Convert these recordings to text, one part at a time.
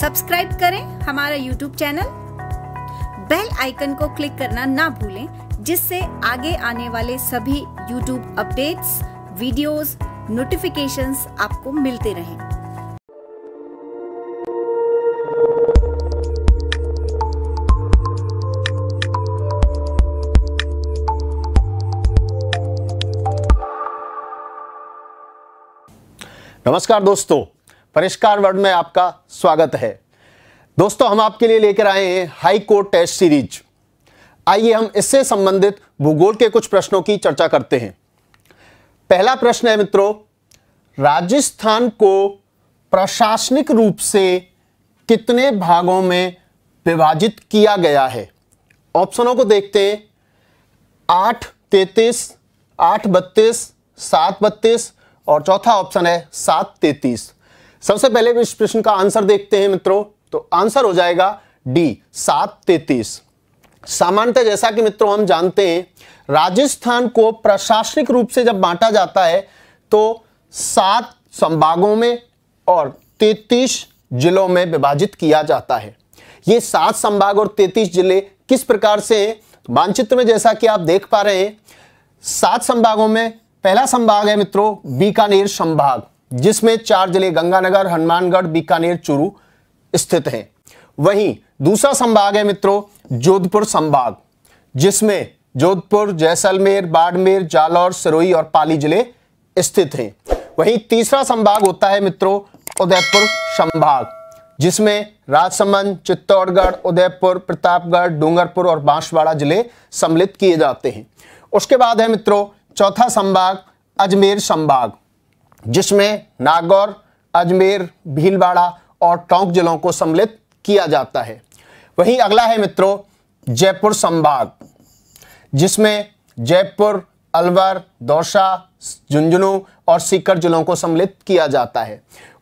subscribe करें हमारा YouTube channel bell icon को क्लिक करना ना भूलें जिससे आगे आने वाले सभी यूट्यूब अपडेट्स वीडियोस नोटिफिकेशंस आपको मिलते रहें नमस्कार दोस्तों परिष्कार वर्ड में आपका स्वागत है दोस्तों हम आपके लिए लेकर आए हैं हाई कोर्ट टेस्ट सीरीज आइए हम इससे संबंधित भूगोल के कुछ प्रश्नों की चर्चा करते हैं पहला प्रश्न है मित्रों राजस्थान को प्रशासनिक रूप से कितने भागों में विभाजित किया गया है ऑप्शनों को देखते हैं आठ तैतीस आठ बत्तीस सात बत्तीस और चौथा ऑप्शन है सात तैतीस सबसे पहले इस प्रश्न का आंसर देखते हैं मित्रों तो आंसर हो जाएगा डी सात तैतीस सामान्यतः जैसा कि मित्रों हम जानते हैं राजस्थान को प्रशासनिक रूप से जब बांटा जाता है तो सात संभागों में और तैतीस जिलों में विभाजित किया जाता है ये सात संभाग और तैतीस जिले किस प्रकार से हैं तो मानचित्र में जैसा कि आप देख पा रहे हैं सात संभागों में पहला संभाग है मित्रों बीकानेर संभाग जिसमें चार जिले गंगानगर हनुमानगढ़ बीकानेर चूरू स्थित हैं वहीं दूसरा संभाग है मित्रों जोधपुर संभाग जिसमें जोधपुर जैसलमेर बाड़मेर जालौर सिरोही और पाली जिले स्थित हैं वहीं तीसरा संभाग होता है मित्रों उदयपुर संभाग जिसमें राजसमंद चित्तौड़गढ़ उदयपुर प्रतापगढ़ डूंगरपुर और बांसवाड़ा जिले सम्मिलित किए जाते हैं उसके बाद है मित्रों चौथा संभाग अजमेर संभाग जिसमें नागौर अजमेर भीलवाड़ा और टोंक जिलों को सम्मिलित किया जाता है वहीं अगला है मित्रों जयपुर संभाग जिसमें जयपुर अलवर दौसा झुंझुनू और सीकर जिलों को सम्मिलित किया जाता है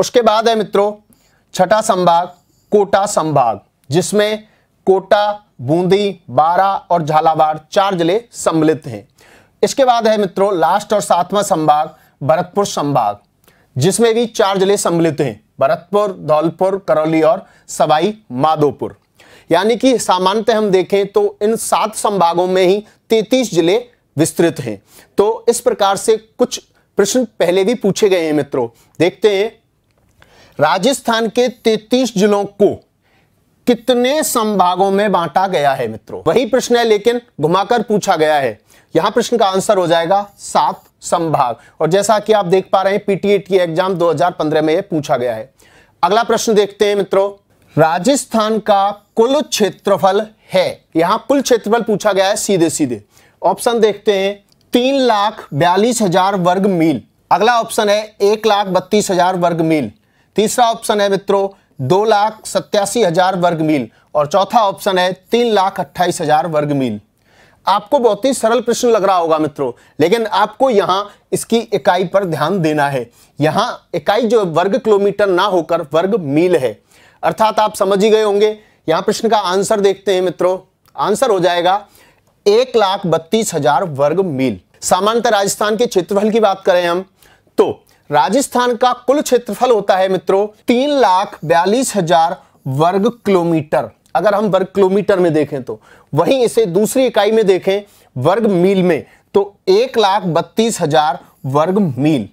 उसके बाद है मित्रों छठा संभाग कोटा संभाग जिसमें कोटा बूंदी बारा और झालावाड़ चार जिले सम्मिलित हैं इसके बाद है मित्रों लास्ट और सातवां संभाग भरतपुर संभाग जिसमें भी चार जिले सम्मिलित हैं भरतपुर धौलपुर करौली और सवाई माधोपुर यानी कि सामान्यतः हम देखें तो इन सात संभागों में ही तैतीस जिले विस्तृत हैं तो इस प्रकार से कुछ प्रश्न पहले भी पूछे गए हैं मित्रों देखते हैं राजस्थान के तैतीस जिलों को कितने संभागों में बांटा गया है मित्रों वही प्रश्न है लेकिन घुमाकर पूछा गया है यहां प्रश्न का आंसर हो जाएगा सात संभाग और जैसा कि आप देख पा रहे हैं पीटीएट की एग्जाम 2015 में पूछा गया है अगला प्रश्न देखते हैं मित्रों राजस्थान का कुल क्षेत्रफल है यहां कुल क्षेत्रफल पूछा गया है सीधे सीधे ऑप्शन देखते हैं तीन लाख बयालीस हजार वर्ग मील अगला ऑप्शन है एक लाख बत्तीस हजार वर्ग मील तीसरा ऑप्शन है मित्रों दो लाख सत्यासी हजार वर्ग मील और चौथा ऑप्शन है तीन लाख अट्ठाईस हजार वर्ग मील आपको बहुत ही सरल प्रश्न लग रहा होगा मित्रों लेकिन आपको यहां इसकी इकाई पर ध्यान देना है यहां इकाई जो वर्ग किलोमीटर ना होकर वर्ग मील है अर्थात आप समझ ही गए होंगे यहाँ प्रश्न का आंसर देखते हैं मित्रों आंसर हो जाएगा एक लाख बत्तीस हजार वर्ग मील सामान्यतः राजस्थान के क्षेत्रफल की बात करें हम तो राजस्थान का कुल क्षेत्रफल होता है मित्रों तीन लाख बयालीस हजार वर्ग किलोमीटर अगर हम वर्ग किलोमीटर में देखें तो वहीं इसे दूसरी इकाई में देखें वर्ग मील में तो एक लाख बत्तीस हजार वर्ग मील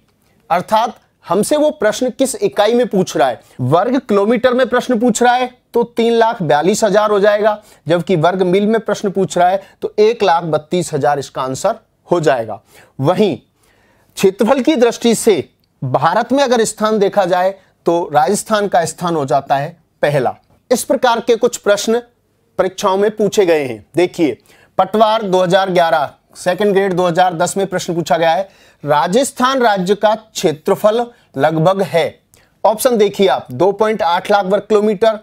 अर्थात हमसे वो प्रश्न किस इकाई में पूछ रहा है वर्ग किलोमीटर में प्रश्न पूछ रहा है तो तीन लाख बयालीस हजार हो जाएगा जबकि वर्ग मील में प्रश्न पूछ रहा है तो एक लाख बत्तीस हजार इसका आंसर हो जाएगा वहीं क्षेत्रफल की दृष्टि से भारत में अगर स्थान देखा जाए तो राजस्थान का स्थान हो जाता है पहला इस प्रकार के कुछ प्रश्न परीक्षाओं में पूछे गए हैं देखिए पटवार 2011 सेकंड ग्रेड 2010 में प्रश्न पूछा गया है राजस्थान राज्य का क्षेत्रफल लगभग है ऑप्शन देखिए आप 2.8 लाख वर्ग किलोमीटर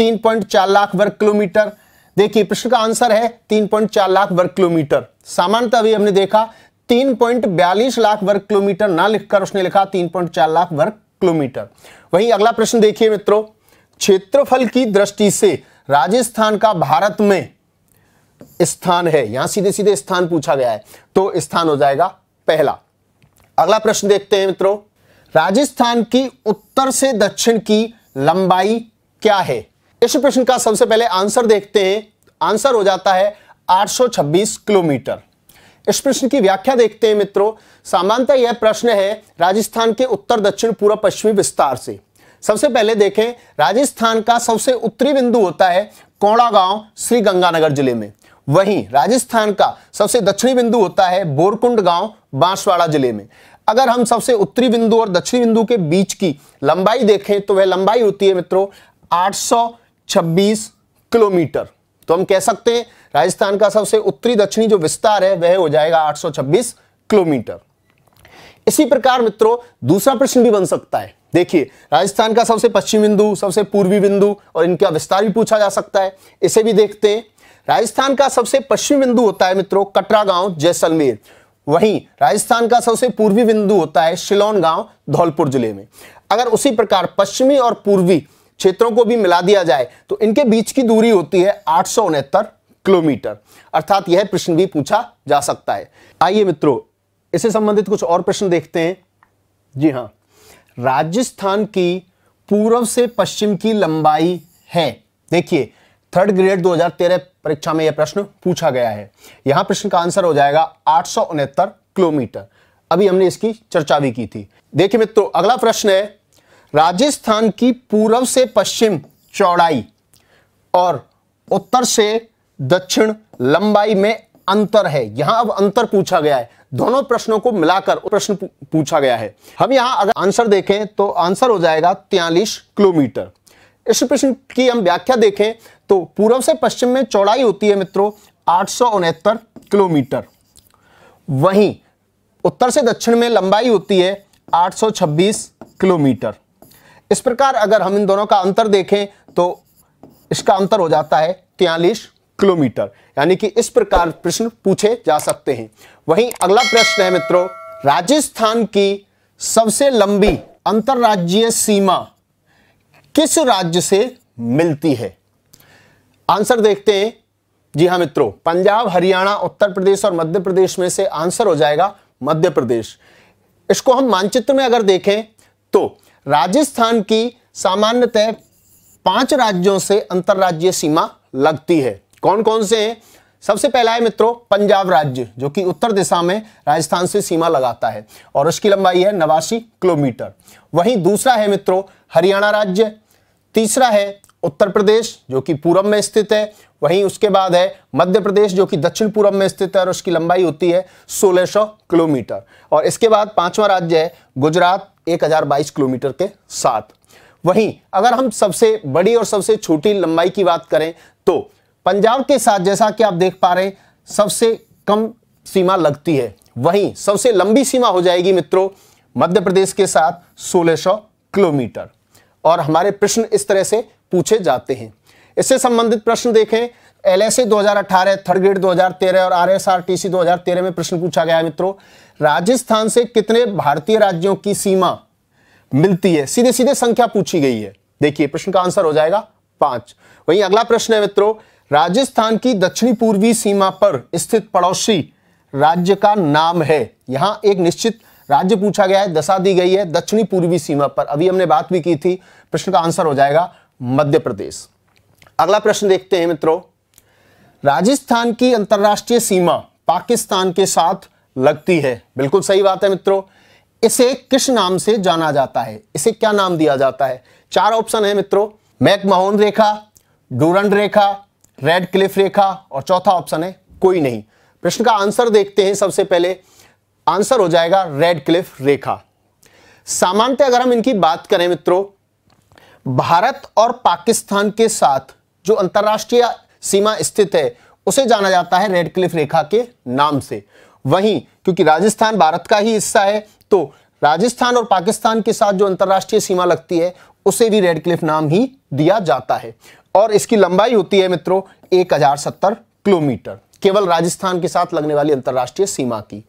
3.4 लाख वर्ग किलोमीटर देखिए प्रश्न का आंसर है 3.4 लाख वर्ग किलोमीटर सामान्यतः अभी हमने देखा 3.42 लाख वर्ग किलोमीटर ना लिखकर उसने लिखा 3.4 लाख वर्ग किलोमीटर वहीं अगला प्रश्न देखिए मित्रों क्षेत्रफल की दृष्टि से राजस्थान का भारत में स्थान है यहां सीधे सीधे स्थान पूछा गया है तो स्थान हो जाएगा पहला अगला प्रश्न देखते हैं मित्रों राजस्थान की उत्तर से दक्षिण की लंबाई क्या है इस प्रश्न का सबसे पहले आंसर देखते हैं आंसर हो जाता है 826 किलोमीटर इस प्रश्न की व्याख्या देखते हैं मित्रों सामान्यतः यह प्रश्न है राजस्थान के उत्तर दक्षिण पूर्व पश्चिमी विस्तार से सबसे पहले देखें राजस्थान का सबसे उत्तरी बिंदु होता है कोड़ा गांव श्री गंगानगर जिले में वहीं राजस्थान का सबसे दक्षिणी बिंदु होता है बोरकुंड गांव बांसवाड़ा जिले में अगर हम सबसे उत्तरी बिंदु और दक्षिणी बिंदु के बीच की लंबाई देखें तो वह लंबाई होती है मित्रों 826 किलोमीटर तो हम कह सकते हैं राजस्थान का सबसे उत्तरी दक्षिणी जो विस्तार है वह हो जाएगा 826 किलोमीटर इसी प्रकार मित्रों दूसरा प्रश्न भी बन सकता है देखिए राजस्थान का सबसे पश्चिम बिंदु सबसे पूर्वी बिंदु और इनका विस्तार भी पूछा जा सकता है इसे भी देखते हैं राजस्थान का सबसे पश्चिम बिंदु होता है मित्रों कटरा गांव जैसलमेर वहीं राजस्थान का सबसे पूर्वी बिंदु होता है शिलोन गांव धौलपुर जिले में अगर उसी प्रकार पश्चिमी और पूर्वी क्षेत्रों को भी मिला दिया जाए तो इनके बीच की दूरी होती है आठ किलोमीटर अर्थात यह प्रश्न भी पूछा जा सकता है आइए मित्रों इससे संबंधित कुछ और प्रश्न देखते हैं जी हाँ राजस्थान की पूर्व से पश्चिम की लंबाई है देखिए थर्ड ग्रेड 2013 परीक्षा में यह प्रश्न पूछा गया है यहां प्रश्न का आंसर हो जाएगा आठ किलोमीटर अभी हमने इसकी चर्चा भी की थी देखिए मित्रों अगला प्रश्न है राजस्थान की पूर्व से पश्चिम चौड़ाई और उत्तर से दक्षिण लंबाई में अंतर है यहां अब अंतर पूछा गया है दोनों प्रश्नों को मिलाकर प्रश्न पूछा गया है हम यहां अगर आंसर देखें तो आंसर हो जाएगा त्यालीस किलोमीटर इस प्रश्न की हम व्याख्या देखें तो पूर्व से पश्चिम में चौड़ाई होती है मित्रों आठ किलोमीटर वहीं उत्तर से दक्षिण में लंबाई होती है 826 किलोमीटर इस प्रकार अगर हम इन दोनों का अंतर देखें तो इसका अंतर हो जाता है तियालीस किलोमीटर यानी कि इस प्रकार प्रश्न पूछे जा सकते हैं वहीं अगला प्रश्न है मित्रों राजस्थान की सबसे लंबी अंतरराज्यीय सीमा किस राज्य से मिलती है आंसर देखते हैं जी हां मित्रों पंजाब हरियाणा उत्तर प्रदेश और मध्य प्रदेश में से आंसर हो जाएगा मध्य प्रदेश इसको हम मानचित्र में अगर देखें तो राजस्थान की सामान्यतः पांच राज्यों से अंतरराज्यीय सीमा लगती है कौन कौन से हैं सबसे पहला है मित्रों पंजाब राज्य जो कि उत्तर दिशा में राजस्थान से सीमा लगाता है और उसकी लंबाई है नवासी किलोमीटर वहीं दूसरा है मित्रों हरियाणा राज्य तीसरा है उत्तर प्रदेश जो कि पूर्व में स्थित है वहीं उसके बाद है मध्य प्रदेश जो कि दक्षिण पूर्व में स्थित है और उसकी लंबाई होती है 1600 किलोमीटर और इसके बाद पांचवा राज्य है गुजरात 1022 किलोमीटर के साथ वहीं अगर हम सबसे बड़ी और सबसे छोटी लंबाई की बात करें तो पंजाब के साथ जैसा कि आप देख पा रहे हैं सबसे कम सीमा लगती है वहीं सबसे लंबी सीमा हो जाएगी मित्रों मध्य प्रदेश के साथ 1600 किलोमीटर और हमारे प्रश्न इस तरह से पूछे जाते हैं इससे संबंधित प्रश्न देखें एल एस ए दो थर्ड ग्रेड 2013 और R S R T C दो में प्रश्न पूछा गया है मित्रों राजस्थान से कितने भारतीय राज्यों की सीमा मिलती है सीधे सीधे संख्या पूछी गई है देखिए प्रश्न का आंसर हो जाएगा पांच वहीं अगला प्रश्न है मित्रों राजस्थान की दक्षिणी पूर्वी सीमा पर स्थित पड़ोसी राज्य का नाम है यहां एक निश्चित राज्य पूछा गया है दशा दी गई है दक्षिणी पूर्वी सीमा पर अभी हमने बात भी की थी प्रश्न का आंसर हो जाएगा मध्य प्रदेश अगला प्रश्न देखते हैं मित्रों राजस्थान की अंतर्राष्ट्रीय सीमा पाकिस्तान के साथ लगती है बिल्कुल सही बात है मित्रों इसे किस नाम से जाना जाता है इसे क्या नाम दिया जाता है चार ऑप्शन है मित्रों मैकमोहन रेखा डूरन रेखा रेड क्लिफ रेखा और चौथा ऑप्शन है कोई नहीं प्रश्न का आंसर देखते हैं सबसे पहले आंसर हो जाएगा रेड क्लिफ रेखा सामान्यतः अगर हम इनकी बात करें मित्रों भारत और पाकिस्तान के साथ जो अंतर्राष्ट्रीय सीमा स्थित है उसे जाना जाता है रेड क्लिफ रेखा के नाम से वहीं क्योंकि राजस्थान भारत का ही हिस्सा है तो राजस्थान और पाकिस्तान के साथ जो अंतर्राष्ट्रीय सीमा लगती है उसे भी रेड क्लिफ नाम ही दिया जाता है और इसकी लंबाई होती है मित्रों एक किलोमीटर केवल राजस्थान के साथ लगने वाली अंतर्राष्ट्रीय सीमा की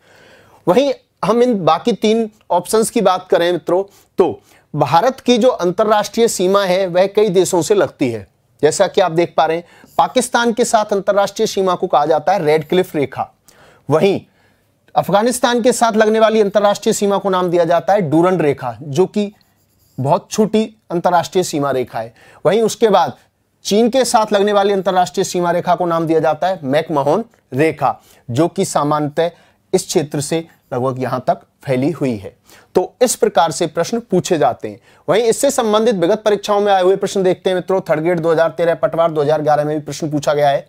वहीं हम इन बाकी तीन ऑप्शंस की बात करें मित्रों तो भारत की जो अंतर्राष्ट्रीय सीमा है वह कई देशों से लगती है जैसा कि आप देख पा रहे हैं पाकिस्तान के साथ अंतर्राष्ट्रीय सीमा को कहा जाता है रेड क्लिफ रेखा वहीं अफगानिस्तान के साथ लगने वाली अंतर्राष्ट्रीय सीमा को नाम दिया जाता है डूरन रेखा जो कि बहुत छोटी अंतर्राष्ट्रीय सीमा रेखा है वहीं उसके बाद चीन के साथ लगने वाली अंतर्राष्ट्रीय सीमा रेखा को नाम दिया जाता है मैकमहोन रेखा जो कि सामान्यतः इस क्षेत्र से लगभग यहां तक फैली हुई है तो इस प्रकार से प्रश्न पूछे जाते हैं वहीं इससे संबंधित विगत परीक्षाओं में आए हुए प्रश्न देखते हैं मित्रों थर्ड ग्रेड दो पटवार दो में भी प्रश्न पूछा गया है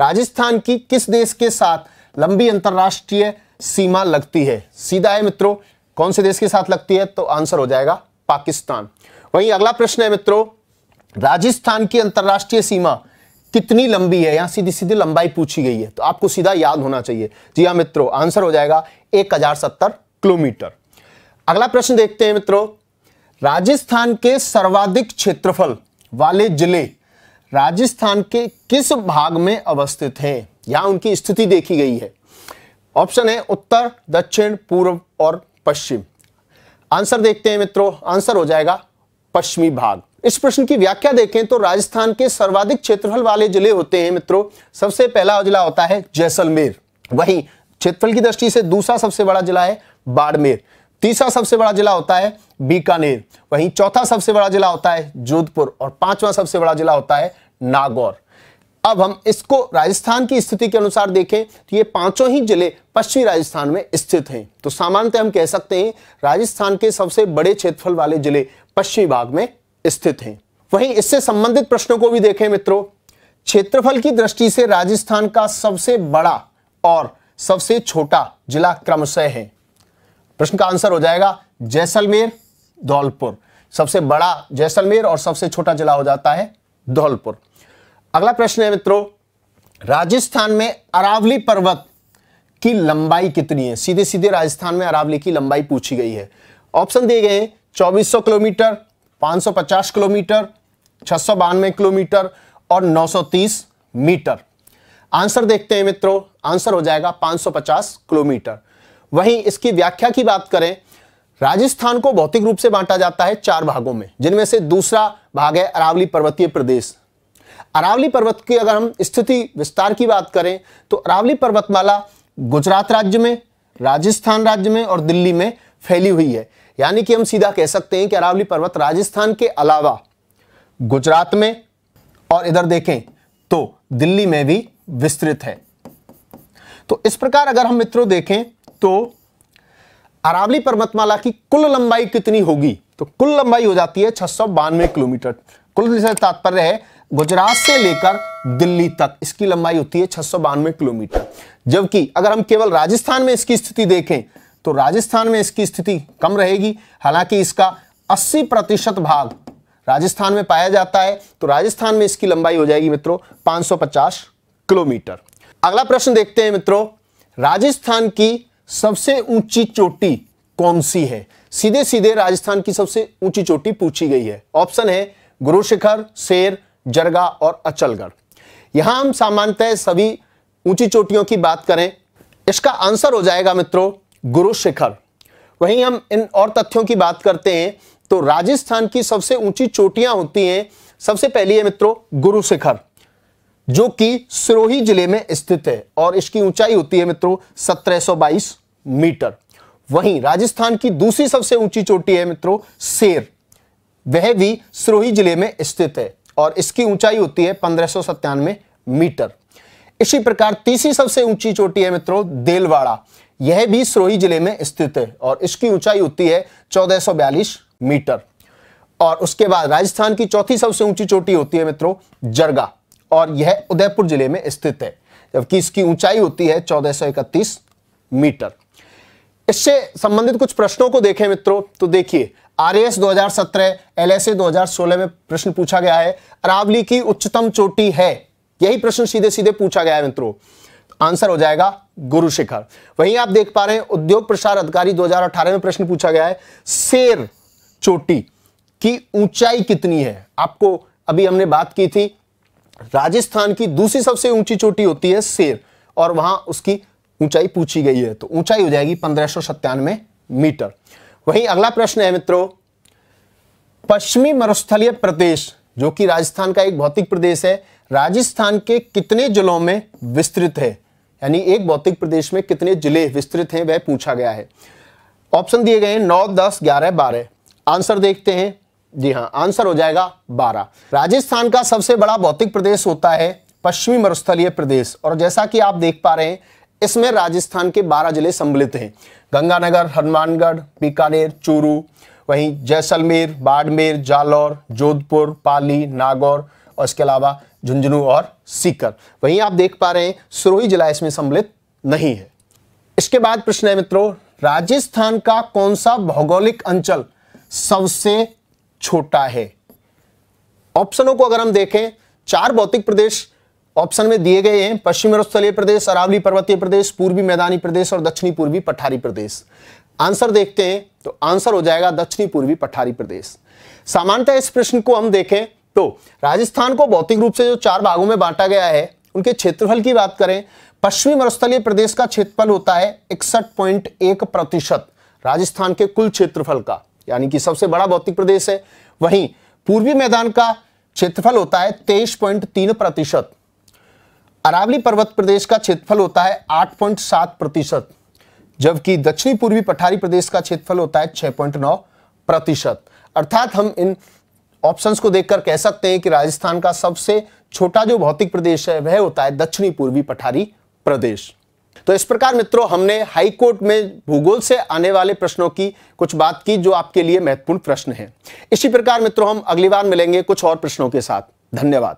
राजस्थान की किस देश के साथ लंबी अंतर्राष्ट्रीय सीमा लगती है सीधा है मित्रों कौन से देश के साथ लगती है तो आंसर हो जाएगा पाकिस्तान वहीं अगला प्रश्न है मित्रों राजस्थान की अंतर्राष्ट्रीय सीमा कितनी लंबी है यहां सीधी सीधी लंबाई पूछी गई है तो आपको सीधा याद होना चाहिए जी हाँ मित्रों आंसर हो जाएगा एक किलोमीटर अगला प्रश्न देखते हैं मित्रों राजस्थान के सर्वाधिक क्षेत्रफल वाले जिले राजस्थान के किस भाग में अवस्थित हैं यहां उनकी स्थिति देखी गई है ऑप्शन है उत्तर दक्षिण पूर्व और पश्चिम आंसर देखते हैं मित्रों आंसर हो जाएगा पश्चिमी भाग इस प्रश्न की व्याख्या देखें तो राजस्थान के सर्वाधिक क्षेत्रफल वाले जिले होते हैं मित्रों सबसे पहला जिला होता है जैसलमेर वही क्षेत्रफल की दृष्टि से दूसरा सबसे बड़ा जिला है बाड़मेर तीसरा सबसे बड़ा जिला होता है बीकानेर वहीं चौथा सबसे बड़ा जिला होता है जोधपुर और पांचवा सबसे बड़ा जिला होता है नागौर अब हम इसको राजस्थान की स्थिति के अनुसार देखें तो ये पांचों ही जिले पश्चिमी राजस्थान में स्थित हैं तो सामान्यतः हम कह सकते हैं राजस्थान के सबसे बड़े क्षेत्रफल वाले जिले पश्चिमी भाग में स्थित हैं वहीं इससे संबंधित प्रश्नों को भी देखें मित्रों क्षेत्रफल की दृष्टि से राजस्थान का सबसे बड़ा और सबसे छोटा जिला क्रमशः है प्रश्न का आंसर हो जाएगा जैसलमेर धौलपुर सबसे बड़ा जैसलमेर और सबसे छोटा जिला हो जाता है धौलपुर अगला प्रश्न है मित्रों राजस्थान में अरावली पर्वत की लंबाई कितनी है सीधे सीधे राजस्थान में अरावली की लंबाई पूछी गई है ऑप्शन दिए गए हैं 2400 किलोमीटर 550 किलोमीटर छह किलोमीटर और 930 मीटर आंसर देखते हैं मित्रों आंसर हो जाएगा 550 किलोमीटर वहीं इसकी व्याख्या की बात करें राजस्थान को भौतिक रूप से बांटा जाता है चार भागों में जिनमें से दूसरा भाग है अरावली पर्वतीय प्रदेश अरावली पर्वत की अगर हम स्थिति विस्तार की बात करें तो अरावली पर्वतमाला गुजरात राज्य में राजस्थान राज्य में और दिल्ली में फैली हुई है यानी कि हम सीधा कह सकते हैं कि अरावली पर्वत राजस्थान के अलावा गुजरात में और इधर देखें तो दिल्ली में भी विस्तृत है तो इस प्रकार अगर हम मित्रों देखें तो अरावली पर्वतमाला की कुल लंबाई कितनी होगी तो कुल लंबाई हो जाती है छह किलोमीटर कुल तात्पर्य है गुजरात से लेकर दिल्ली तक इसकी लंबाई होती है छह किलोमीटर जबकि अगर हम केवल राजस्थान में इसकी स्थिति देखें तो राजस्थान में इसकी स्थिति कम रहेगी हालांकि इसका 80 प्रतिशत भाग राजस्थान में पाया जाता है तो राजस्थान में इसकी लंबाई हो जाएगी मित्रों 550 किलोमीटर अगला प्रश्न देखते हैं मित्रों राजस्थान की सबसे ऊंची चोटी कौन सी है सीधे सीधे राजस्थान की सबसे ऊंची चोटी पूछी गई है ऑप्शन है गुरुशिखर शेर जरगा और अचलगढ़ यहां हम सामान्यतः सभी ऊंची चोटियों की बात करें इसका आंसर हो जाएगा मित्रों गुरु शिखर वहीं हम इन और तथ्यों की बात करते हैं तो राजस्थान की सबसे ऊंची चोटियां होती हैं सबसे पहली है मित्रों गुरु शिखर जो कि सिरोही जिले में स्थित है और इसकी ऊंचाई होती है मित्रों 1722 मीटर वहीं राजस्थान की दूसरी सबसे ऊंची चोटी है मित्रों शेर वह भी सिरोही जिले में स्थित है और इसकी ऊंचाई होती है पंद्रह मीटर इसी प्रकार तीसरी सबसे ऊंची चोटी है मित्रों देलवाड़ा यह भी सिरोही जिले में स्थित है और इसकी ऊंचाई होती है चौदह मीटर और उसके बाद राजस्थान की चौथी सबसे ऊंची चोटी होती है मित्रों जरगा और यह उदयपुर जिले में स्थित है जबकि इसकी ऊंचाई होती है चौदह मीटर इससे संबंधित कुछ प्रश्नों को देखें मित्रों तो देखिए आरएएस 2017 एलएसए 2016 में प्रश्न पूछा गया है अरावली की उच्चतम चोटी है यही प्रश्न सीधे सीधे पूछा गया है मित्रों आंसर हो जाएगा गुरु शिखर वहीं आप देख पा रहे हैं उद्योग प्रसार अधिकारी 2018 में प्रश्न पूछा गया है शेर चोटी की ऊंचाई कितनी है आपको अभी हमने बात की थी राजस्थान की दूसरी सबसे ऊंची चोटी होती है शेर और वहां उसकी ऊंचाई पूछी गई है तो ऊंचाई हो जाएगी पंद्रह मीटर वहीं अगला प्रश्न है मित्रों पश्चिमी मरुस्थलीय प्रदेश जो कि राजस्थान का एक भौतिक प्रदेश है राजस्थान के कितने जिलों में विस्तृत है यानी एक भौतिक प्रदेश में कितने जिले विस्तृत हैं वह पूछा गया है ऑप्शन दिए गए हैं नौ दस ग्यारह बारह आंसर देखते हैं जी हाँ आंसर हो जाएगा बारह राजस्थान का सबसे बड़ा भौतिक प्रदेश होता है पश्चिमी मरुस्थलीय प्रदेश और जैसा कि आप देख पा रहे हैं इसमें राजस्थान के बारह जिले सम्मिलित हैं गंगानगर हनुमानगढ़ बीकानेर चूरू वहीं जैसलमेर बाड़मेर जालौर जोधपुर पाली नागौर और इसके अलावा झुंझुनू और सीकर वहीं आप देख पा रहे हैं सुरोही जिला इसमें सम्मिलित नहीं है इसके बाद प्रश्न है मित्रों राजस्थान का कौन सा भौगोलिक अंचल सबसे छोटा है ऑप्शनों को अगर हम देखें चार भौतिक प्रदेश ऑप्शन में दिए गए हैं पश्चिम स्थलीय प्रदेश अरावली पर्वतीय प्रदेश पूर्वी मैदानी प्रदेश और दक्षिणी पूर्वी पठारी प्रदेश आंसर देखते हैं तो आंसर हो जाएगा दक्षिणी पूर्वी पठारी प्रदेश सामान्यतः इस प्रश्न को हम देखें तो राजस्थान को भौतिक रूप से जो चार भागों में बांटा गया है उनके क्षेत्रफल की बात करें पश्चिमी मरुस्थलीय प्रदेश का क्षेत्रफल होता है इकसठ राजस्थान के कुल क्षेत्रफल का यानी कि सबसे बड़ा भौतिक प्रदेश है वहीं पूर्वी मैदान का क्षेत्रफल होता है तेईस पॉइंट तीन प्रतिशत अरावली पर्वत प्रदेश का क्षेत्रफल होता है आठ पॉइंट सात प्रतिशत जबकि दक्षिणी पूर्वी पठारी प्रदेश का क्षेत्रफल होता है छह पॉइंट नौ प्रतिशत अर्थात हम इन ऑप्शंस को देखकर कह सकते हैं कि राजस्थान का सबसे छोटा जो भौतिक प्रदेश है वह होता है दक्षिणी पूर्वी पठारी प्रदेश तो इस प्रकार मित्रों हमने हाई कोर्ट में भूगोल से आने वाले प्रश्नों की कुछ बात की जो आपके लिए महत्वपूर्ण प्रश्न है इसी प्रकार मित्रों हम अगली बार मिलेंगे कुछ और प्रश्नों के साथ धन्यवाद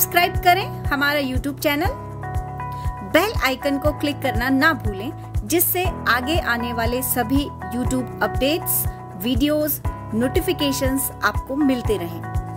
सब्सक्राइब करें हमारा यूट्यूब चैनल बेल आइकन को क्लिक करना ना भूलें जिससे आगे आने वाले सभी यूट्यूब अपडेट्स वीडियोस नोटिफिकेशंस आपको मिलते रहेंगे